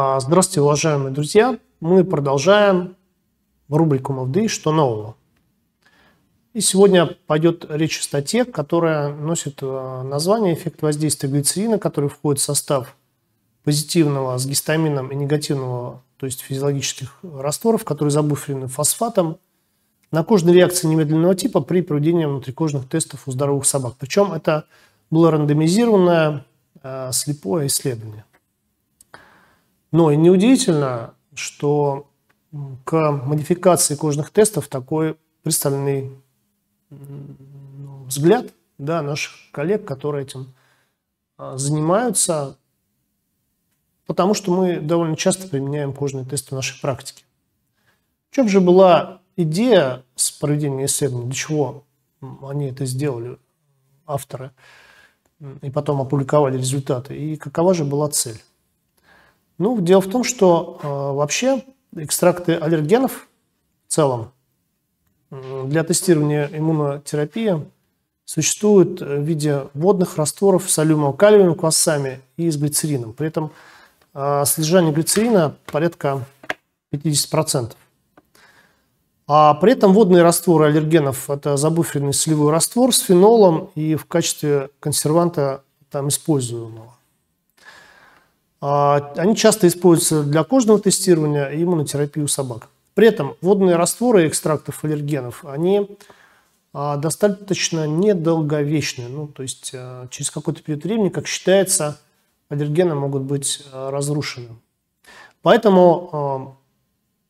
А, здравствуйте, уважаемые друзья! Мы продолжаем рубрику «Мовды. Что нового?». И сегодня пойдет речь о статье, которая носит а, название «Эффект воздействия глицерина», который входит в состав позитивного с гистамином и негативного, то есть физиологических растворов, которые забуферены фосфатом, на кожной реакции немедленного типа при проведении внутрикожных тестов у здоровых собак. Причем это было рандомизированное а, слепое исследование. Но и неудивительно, что к модификации кожных тестов такой пристальный взгляд да, наших коллег, которые этим а, занимаются, потому что мы довольно часто применяем кожные тесты в нашей практике. В чем же была идея с проведением исследований, для чего они это сделали, авторы, и потом опубликовали результаты, и какова же была цель? Ну, дело в том, что э, вообще экстракты аллергенов в целом для тестирования иммунотерапии существуют в виде водных растворов с алюминовым калиевыми квасами и с глицерином. При этом э, содержание глицерина порядка 50%. А при этом водные растворы аллергенов – это забуференный солевой раствор с фенолом и в качестве консерванта там используемого. А, они часто используются для кожного тестирования и иммунотерапии у собак. При этом водные растворы экстрактов аллергенов, они а, достаточно недолговечные, Ну, то есть а, через какой-то период времени, как считается, аллергены могут быть разрушены. Поэтому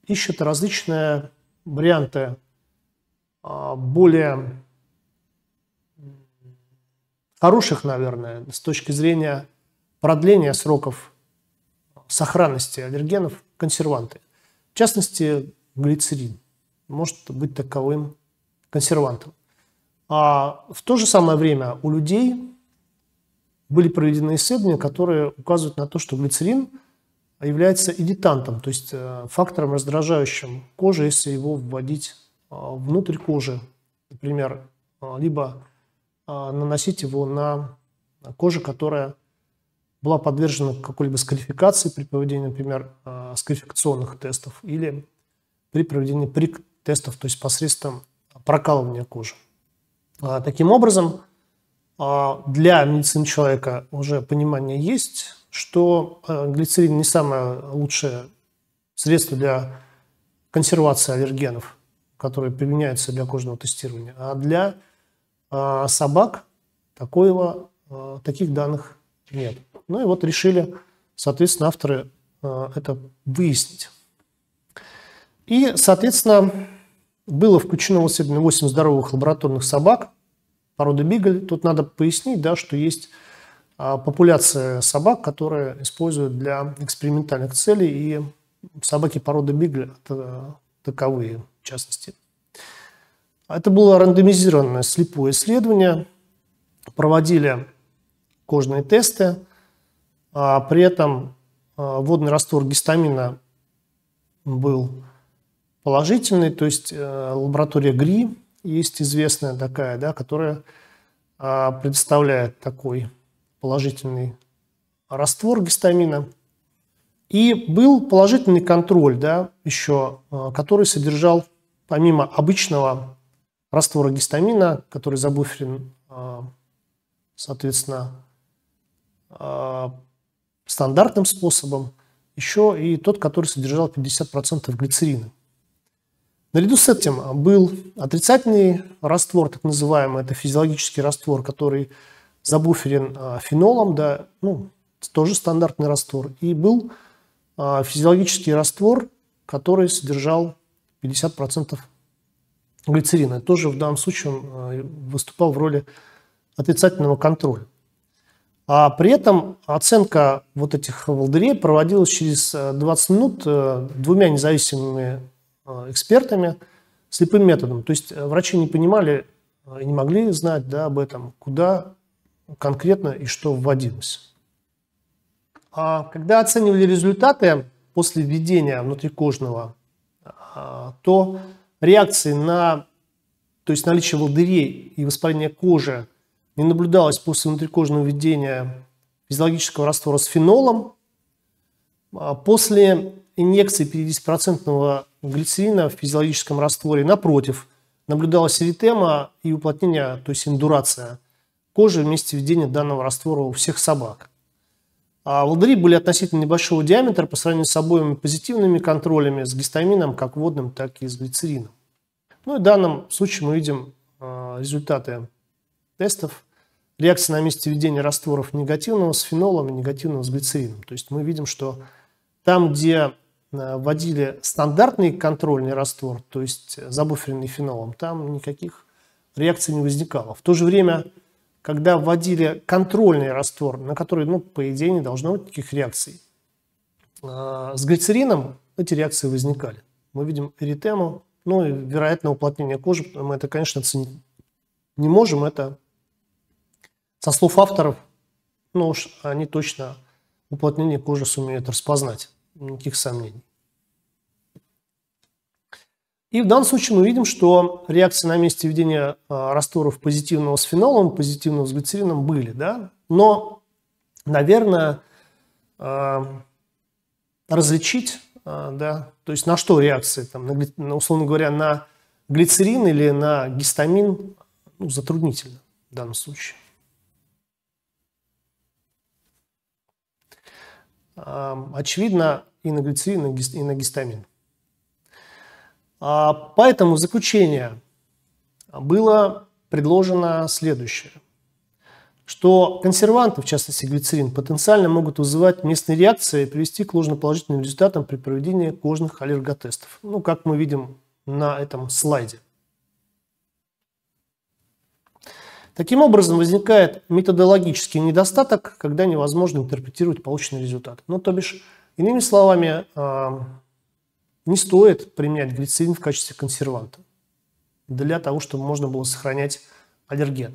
ищут различные варианты более хороших, наверное, с точки зрения продления сроков сохранности аллергенов консерванты. В частности, глицерин может быть таковым консервантом. А в то же самое время у людей были проведены исследования, которые указывают на то, что глицерин является эдитантом, то есть э, фактором, раздражающим кожу, если его вводить э, внутрь кожи, например, э, либо наносить его на кожу, которая была подвержена какой-либо скарификации при проведении, например, а, скарификационных тестов или при проведении прик тестов, то есть посредством прокалывания кожи. А, таким образом, а, для медицины человека уже понимание есть, что глицерин не самое лучшее средство для консервации аллергенов, которые применяются для кожного тестирования. А для собак такого, таких данных нет. Ну и вот решили, соответственно, авторы э, это выяснить. И, соответственно, было включено в исследование 8 здоровых лабораторных собак породы бигль. Тут надо пояснить, да, что есть а, популяция собак, которые используют для экспериментальных целей, и собаки породы бигль это таковые, в частности. Это было рандомизированное слепое исследование. Проводили кожные тесты. А при этом а, водный раствор гистамина был положительный, то есть э, лаборатория ГРИ есть известная такая, да, которая а, предоставляет такой положительный раствор гистамина. И был положительный контроль, да, еще, а, который содержал, помимо обычного раствора гистамина, который забуферен, соответственно, а, стандартным способом, еще и тот, который содержал 50% глицерина. Наряду с этим был отрицательный раствор, так называемый, это физиологический раствор, который забуферен а, фенолом, да, ну, тоже стандартный раствор, и был а, физиологический раствор, который содержал 50% глицерина. Тоже в данном случае он выступал в роли отрицательного контроля. А при этом оценка вот этих волдырей проводилась через 20 э, минут э, двумя независимыми э, экспертами слепым методом. То есть врачи не понимали и не могли знать да, об этом, куда конкретно и что вводилось. А когда оценивали результаты после введения внутрикожного, а, то реакции на то есть наличие волдырей и воспаление кожи – не наблюдалось после внутрикожного введения физиологического раствора с фенолом. А после инъекции 50% глицерина в физиологическом растворе, напротив, наблюдалась эритема и уплотнение, то есть индурация кожи вместе введения данного раствора у всех собак. А волдыри были относительно небольшого диаметра по сравнению с обоими позитивными контролями, с гистамином, как водным, так и с глицерином. Ну и в данном случае мы видим а, результаты тестов реакция на месте введения растворов негативного с фенолом и негативного с глицерином. То есть мы видим, что там, где э, вводили стандартный контрольный раствор, то есть э, забуференный фенолом, там никаких реакций не возникало. В то же время, когда вводили контрольный раствор, на который, ну, по идее, не должно быть никаких реакций, э, с глицерином эти реакции возникали. Мы видим эритему, ну и, вероятно, уплотнение кожи. Мы это, конечно, оценить не можем, это со слов авторов, ну уж они точно уплотнение кожи сумеют распознать, никаких сомнений. И в данном случае мы видим, что реакции на месте введения а, растворов позитивного с фенолом, позитивного с глицерином были. Да? Но, наверное, а, различить, а, да, то есть на что реакции, там, на, условно говоря, на глицерин или на гистамин, ну, затруднительно в данном случае. очевидно, иноглицин и иногистамин. А, поэтому заключение было предложено следующее, что консерванты, в частности глицерин, потенциально могут вызывать местные реакции и привести к ложноположительным результатам при проведении кожных аллерготестов. Ну, как мы видим на этом слайде. Таким образом, возникает методологический недостаток, когда невозможно интерпретировать полученный результат. Ну, то бишь, иными словами, а, не стоит применять глицерин в качестве консерванта для того, чтобы можно было сохранять аллерген.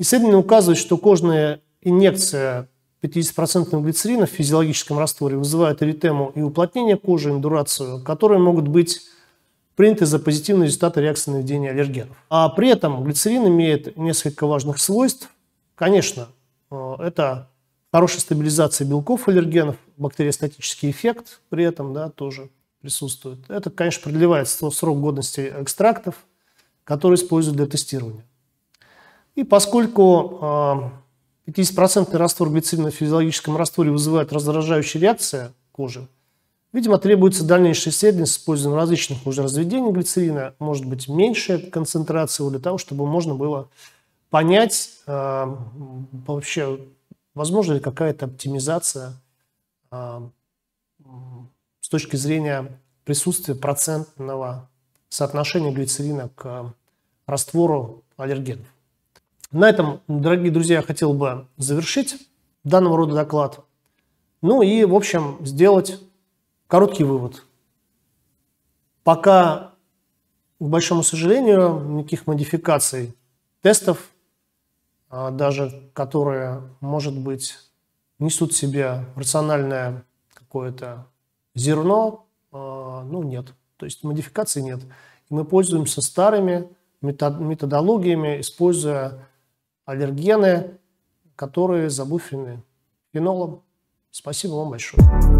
Исследование указывает, что кожная инъекция 50% глицерина в физиологическом растворе вызывает эритему и уплотнение кожи, индурацию, которые могут быть приняты за позитивные результаты реакции на введение аллергенов. А при этом глицерин имеет несколько важных свойств. Конечно, э, это хорошая стабилизация белков аллергенов, бактериостатический эффект при этом да, тоже присутствует. Это, конечно, продлевает срок годности экстрактов, которые используют для тестирования. И поскольку 50% э, раствор глицерина в физиологическом растворе вызывает раздражающие реакции кожи, Видимо, требуется дальнейшая исследование с использованием различных уже разведений глицерина, может быть, меньшая концентрация для того, чтобы можно было понять э, вообще, возможно ли какая-то оптимизация э, с точки зрения присутствия процентного соотношения глицерина к раствору аллергенов. На этом, дорогие друзья, я хотел бы завершить данного рода доклад. Ну и, в общем, сделать Короткий вывод. Пока, к большому сожалению, никаких модификаций тестов, а, даже которые, может быть, несут в себе рациональное какое-то зерно, а, ну, нет. То есть модификаций нет. мы пользуемся старыми методологиями, используя аллергены, которые забуфены фенолом. Спасибо вам большое.